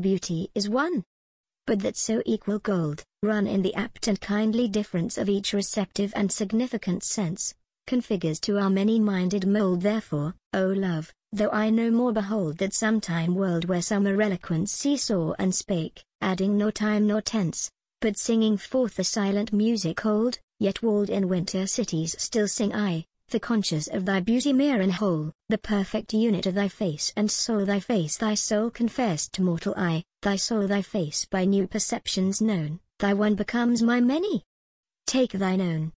beauty is one. But that so equal gold, run in the apt and kindly difference of each receptive and significant sense, configures to our many-minded mould therefore, O love, though I no more behold that sometime world where summer eloquence seesaw and spake, adding nor time nor tense, but singing forth the silent music old, yet walled in winter cities still sing I, the conscious of thy beauty mere and whole, the perfect unit of thy face and soul thy face thy soul confessed to mortal eye, thy soul thy face by new perceptions known, thy one becomes my many. Take thine own,